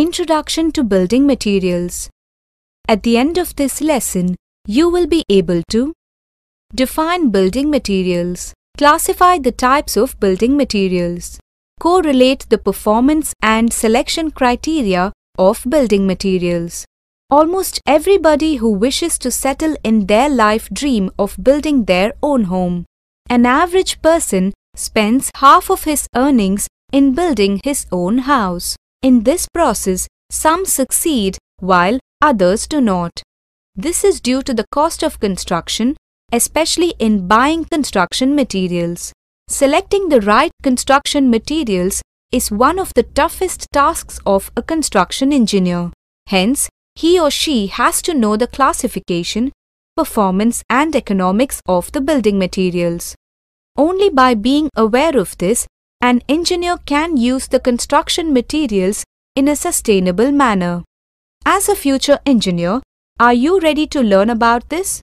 Introduction to Building Materials. At the end of this lesson, you will be able to define building materials, classify the types of building materials, correlate the performance and selection criteria of building materials. Almost everybody who wishes to settle in their life dream of building their own home. An average person spends half of his earnings in building his own house. In this process, some succeed while others do not. This is due to the cost of construction, especially in buying construction materials. Selecting the right construction materials is one of the toughest tasks of a construction engineer. Hence, he or she has to know the classification, performance and economics of the building materials. Only by being aware of this an engineer can use the construction materials in a sustainable manner. As a future engineer, are you ready to learn about this?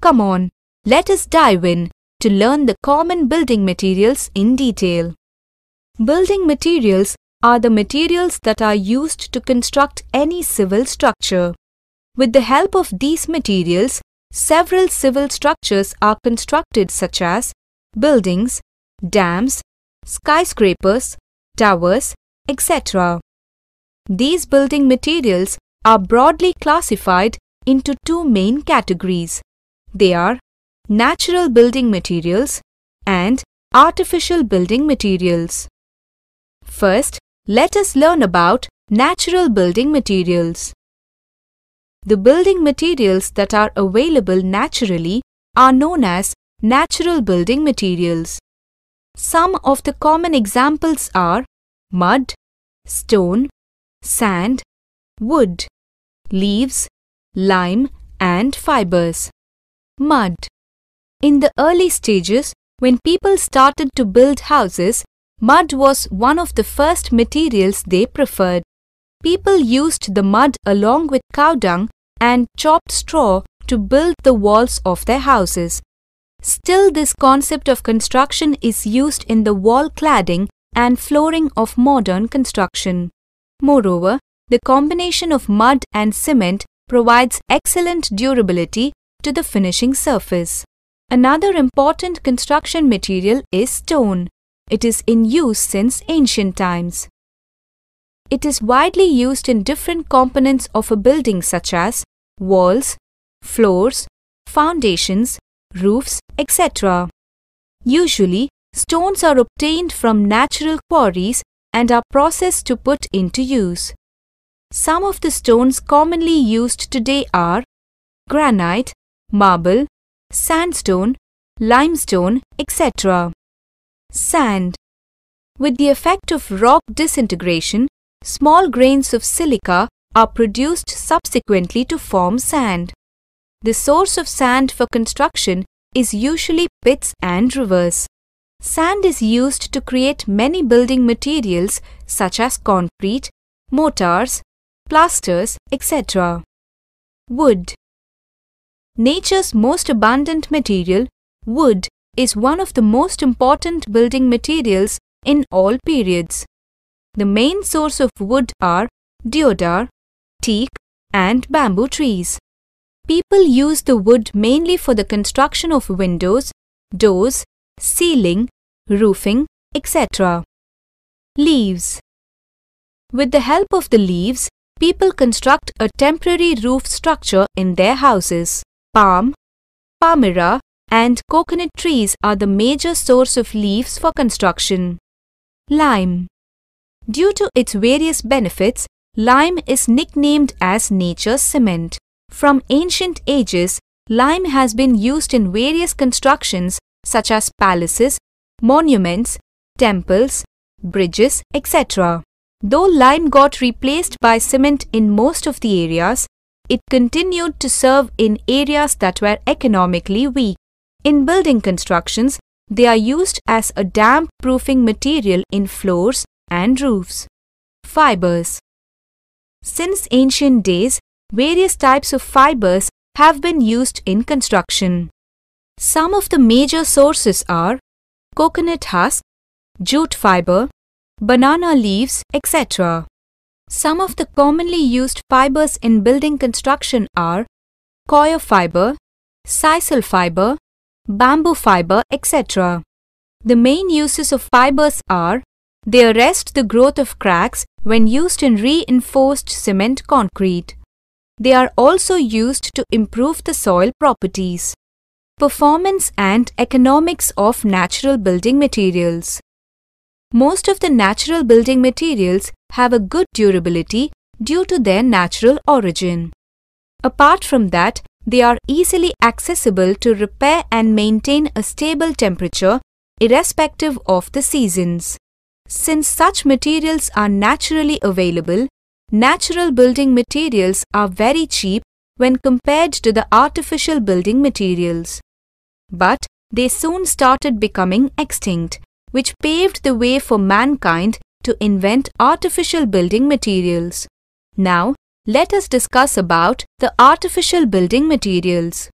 Come on, let us dive in to learn the common building materials in detail. Building materials are the materials that are used to construct any civil structure. With the help of these materials, several civil structures are constructed such as buildings, dams, skyscrapers, towers, etc. These building materials are broadly classified into two main categories. They are natural building materials and artificial building materials. First, let us learn about natural building materials. The building materials that are available naturally are known as natural building materials. Some of the common examples are mud, stone, sand, wood, leaves, lime, and fibers. Mud. In the early stages, when people started to build houses, mud was one of the first materials they preferred. People used the mud along with cow dung and chopped straw to build the walls of their houses. Still, this concept of construction is used in the wall cladding and flooring of modern construction. Moreover, the combination of mud and cement provides excellent durability to the finishing surface. Another important construction material is stone. It is in use since ancient times. It is widely used in different components of a building such as walls, floors, foundations, roofs, etc. Usually, stones are obtained from natural quarries and are processed to put into use. Some of the stones commonly used today are granite, marble, sandstone, limestone, etc. Sand. With the effect of rock disintegration, small grains of silica are produced subsequently to form sand. The source of sand for construction is usually pits and rivers. Sand is used to create many building materials such as concrete, mortars, plasters, etc. Wood Nature's most abundant material, wood, is one of the most important building materials in all periods. The main source of wood are deodar, teak and bamboo trees people use the wood mainly for the construction of windows, doors, ceiling, roofing, etc. Leaves With the help of the leaves, people construct a temporary roof structure in their houses. Palm, palmyra, and coconut trees are the major source of leaves for construction. Lime Due to its various benefits, lime is nicknamed as nature's cement. From ancient ages, lime has been used in various constructions such as palaces, monuments, temples, bridges, etc. Though lime got replaced by cement in most of the areas, it continued to serve in areas that were economically weak. In building constructions, they are used as a damp proofing material in floors and roofs. Fibers Since ancient days, various types of fibers have been used in construction. Some of the major sources are coconut husk, jute fiber, banana leaves, etc. Some of the commonly used fibers in building construction are coir fiber, sisal fiber, bamboo fiber, etc. The main uses of fibers are they arrest the growth of cracks when used in reinforced cement concrete. They are also used to improve the soil properties, performance and economics of natural building materials. Most of the natural building materials have a good durability due to their natural origin. Apart from that, they are easily accessible to repair and maintain a stable temperature irrespective of the seasons. Since such materials are naturally available, natural building materials are very cheap when compared to the artificial building materials. But they soon started becoming extinct, which paved the way for mankind to invent artificial building materials. Now, let us discuss about the artificial building materials.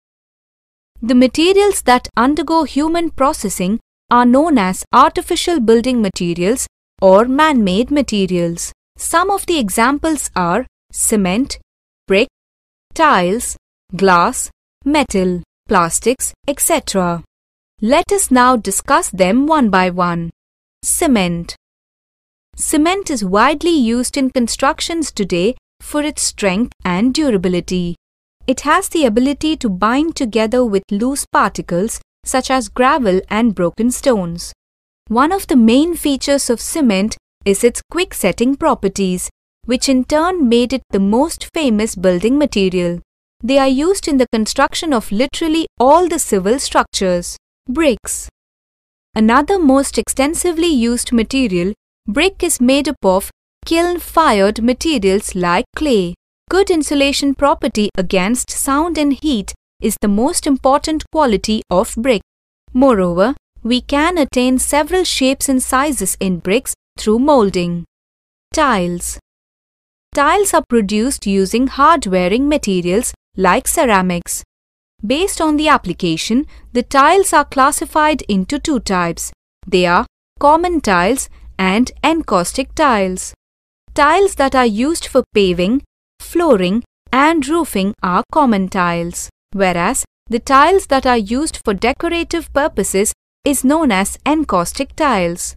The materials that undergo human processing are known as artificial building materials or man-made materials. Some of the examples are cement, brick, tiles, glass, metal, plastics, etc. Let us now discuss them one by one. Cement Cement is widely used in constructions today for its strength and durability. It has the ability to bind together with loose particles such as gravel and broken stones. One of the main features of cement is its quick setting properties, which in turn made it the most famous building material. They are used in the construction of literally all the civil structures. Bricks. Another most extensively used material, brick is made up of kiln-fired materials like clay. Good insulation property against sound and heat is the most important quality of brick. Moreover, we can attain several shapes and sizes in bricks through molding. Tiles Tiles are produced using hard-wearing materials like ceramics. Based on the application, the tiles are classified into two types. They are common tiles and encaustic tiles. Tiles that are used for paving, flooring and roofing are common tiles, whereas the tiles that are used for decorative purposes is known as encaustic tiles.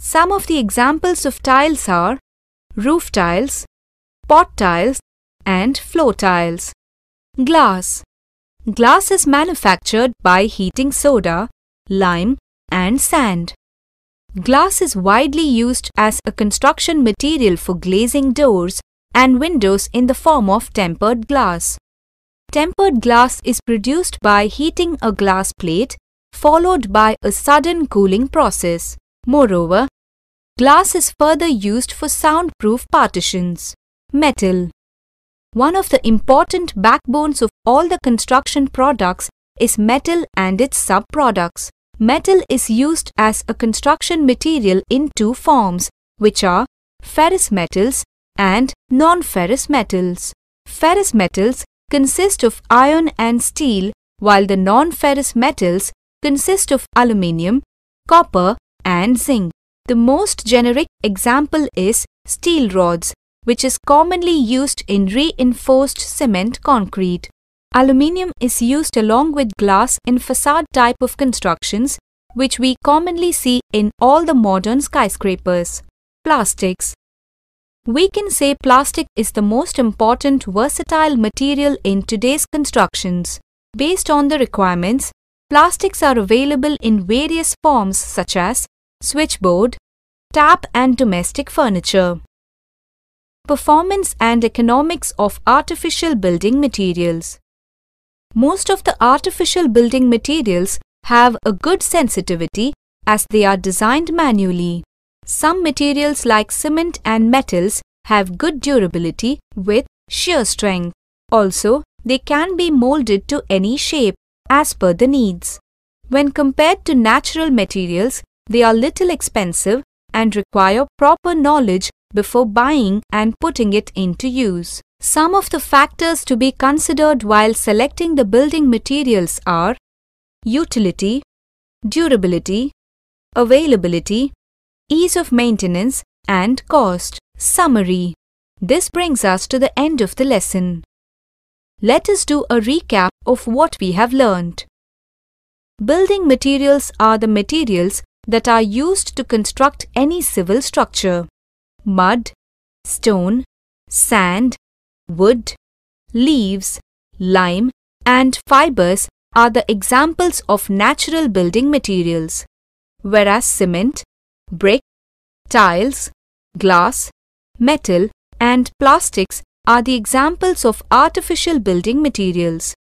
Some of the examples of tiles are roof tiles, pot tiles, and floor tiles. Glass Glass is manufactured by heating soda, lime, and sand. Glass is widely used as a construction material for glazing doors and windows in the form of tempered glass. Tempered glass is produced by heating a glass plate followed by a sudden cooling process. Moreover, glass is further used for soundproof partitions. Metal One of the important backbones of all the construction products is metal and its sub-products. Metal is used as a construction material in two forms, which are ferrous metals and non-ferrous metals. Ferrous metals consist of iron and steel, while the non-ferrous metals consist of aluminium, copper and zinc. The most generic example is steel rods, which is commonly used in reinforced cement concrete. Aluminium is used along with glass in facade type of constructions, which we commonly see in all the modern skyscrapers. Plastics We can say plastic is the most important versatile material in today's constructions. Based on the requirements, plastics are available in various forms such as switchboard, tap and domestic furniture. Performance and economics of artificial building materials. Most of the artificial building materials have a good sensitivity as they are designed manually. Some materials like cement and metals have good durability with shear strength. Also, they can be molded to any shape as per the needs. When compared to natural materials, they are little expensive and require proper knowledge before buying and putting it into use. Some of the factors to be considered while selecting the building materials are utility, durability, availability, ease of maintenance, and cost. Summary This brings us to the end of the lesson. Let us do a recap of what we have learned. Building materials are the materials that are used to construct any civil structure. Mud, stone, sand, wood, leaves, lime, and fibers are the examples of natural building materials, whereas cement, brick, tiles, glass, metal, and plastics are the examples of artificial building materials.